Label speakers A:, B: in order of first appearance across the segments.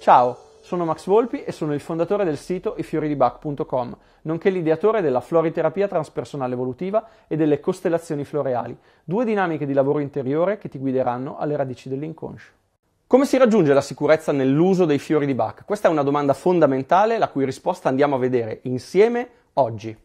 A: Ciao, sono Max Volpi e sono il fondatore del sito ifioridibach.com, nonché l'ideatore della floriterapia transpersonale evolutiva e delle costellazioni floreali, due dinamiche di lavoro interiore che ti guideranno alle radici dell'inconscio. Come si raggiunge la sicurezza nell'uso dei fiori di Bach? Questa è una domanda fondamentale la cui risposta andiamo a vedere insieme oggi.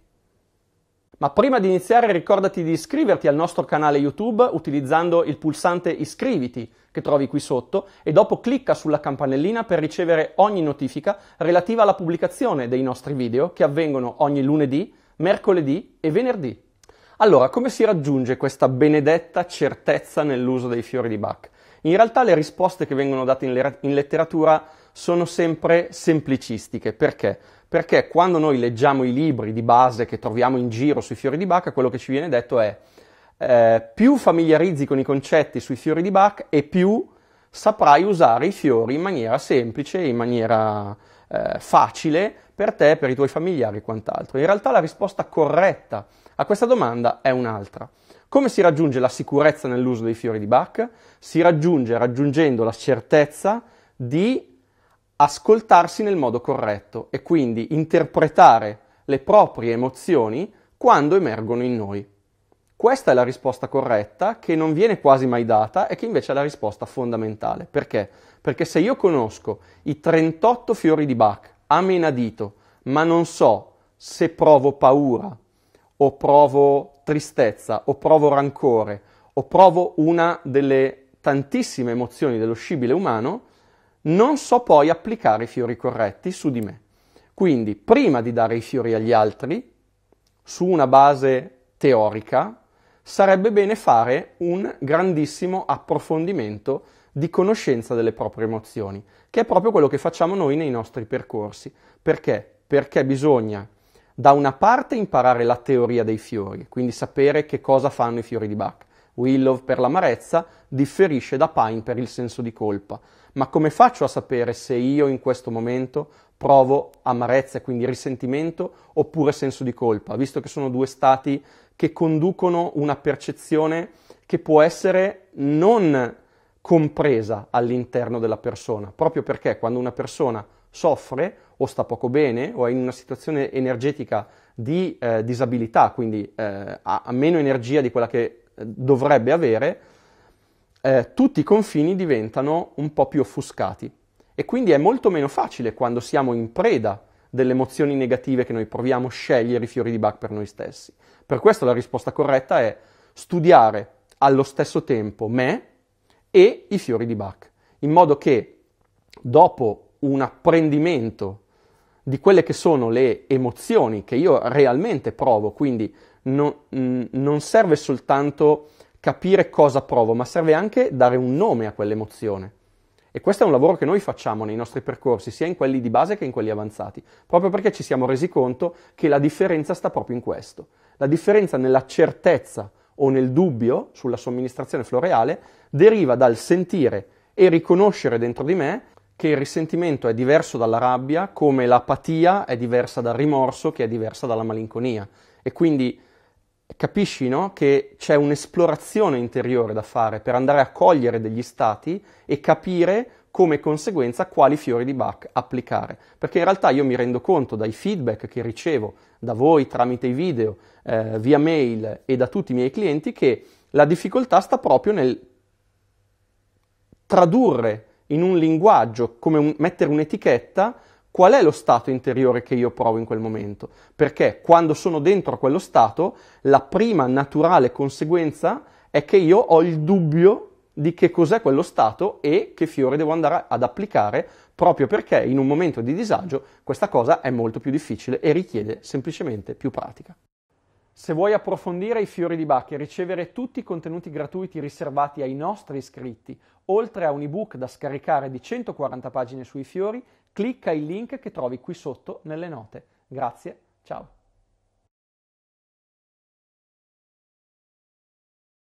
A: Ma prima di iniziare ricordati di iscriverti al nostro canale YouTube utilizzando il pulsante iscriviti che trovi qui sotto e dopo clicca sulla campanellina per ricevere ogni notifica relativa alla pubblicazione dei nostri video che avvengono ogni lunedì, mercoledì e venerdì. Allora, come si raggiunge questa benedetta certezza nell'uso dei fiori di Bach? In realtà le risposte che vengono date in, le- in letteratura sono sempre semplicistiche. Perché? Perché quando noi leggiamo i libri di base che troviamo in giro sui fiori di Bach, quello che ci viene detto è eh, più familiarizzi con i concetti sui fiori di Bach e più saprai usare i fiori in maniera semplice, in maniera eh, facile per te, per i tuoi familiari e quant'altro. In realtà la risposta corretta a questa domanda è un'altra. Come si raggiunge la sicurezza nell'uso dei fiori di Bach? Si raggiunge raggiungendo la certezza di ascoltarsi nel modo corretto e quindi interpretare le proprie emozioni quando emergono in noi. Questa è la risposta corretta che non viene quasi mai data e che invece è la risposta fondamentale. Perché? Perché se io conosco i 38 fiori di Bach a menadito, ma non so se provo paura o provo tristezza o provo rancore o provo una delle tantissime emozioni dello scibile umano, non so poi applicare i fiori corretti su di me. Quindi, prima di dare i fiori agli altri, su una base teorica, sarebbe bene fare un grandissimo approfondimento di conoscenza delle proprie emozioni, che è proprio quello che facciamo noi nei nostri percorsi. Perché? Perché bisogna da una parte imparare la teoria dei fiori, quindi sapere che cosa fanno i fiori di Bach, Willow per l'amarezza, differisce da Pine per il senso di colpa. Ma come faccio a sapere se io in questo momento provo amarezza e quindi risentimento oppure senso di colpa, visto che sono due stati che conducono una percezione che può essere non compresa all'interno della persona, proprio perché quando una persona soffre o sta poco bene o è in una situazione energetica di eh, disabilità, quindi eh, ha meno energia di quella che dovrebbe avere, eh, tutti i confini diventano un po' più offuscati e quindi è molto meno facile quando siamo in preda delle emozioni negative che noi proviamo scegliere i fiori di Bach per noi stessi. Per questo la risposta corretta è studiare allo stesso tempo me e i fiori di Bach, in modo che dopo un apprendimento di quelle che sono le emozioni che io realmente provo, quindi non, mh, mm, non serve soltanto capire cosa provo, ma serve anche dare un nome a quell'emozione. E questo è un lavoro che noi facciamo nei nostri percorsi, sia in quelli di base che in quelli avanzati, proprio perché ci siamo resi conto che la differenza sta proprio in questo. La differenza nella certezza o nel dubbio sulla somministrazione floreale deriva dal sentire e riconoscere dentro di me che il risentimento è diverso dalla rabbia, come l'apatia è diversa dal rimorso, che è diversa dalla malinconia. E quindi capisci no? che c'è un'esplorazione interiore da fare per andare a cogliere degli stati e capire come conseguenza quali fiori di Bach applicare. Perché in realtà io mi rendo conto dai feedback che ricevo da voi tramite i video, eh, via mail e da tutti i miei clienti che la difficoltà sta proprio nel tradurre in un linguaggio, come un, mettere un'etichetta, qual è lo stato interiore che io provo in quel momento. Perché quando sono dentro a quello stato, la prima naturale conseguenza è che io ho il dubbio di che cos'è quello stato e che fiore devo andare ad applicare proprio perché in un momento di disagio questa cosa è molto più difficile e richiede semplicemente più pratica. Se vuoi approfondire i fiori di Bach e ricevere tutti i contenuti gratuiti riservati ai nostri iscritti, oltre a un ebook da scaricare di 140 pagine sui fiori, clicca il link che trovi qui sotto nelle note. Grazie, ciao!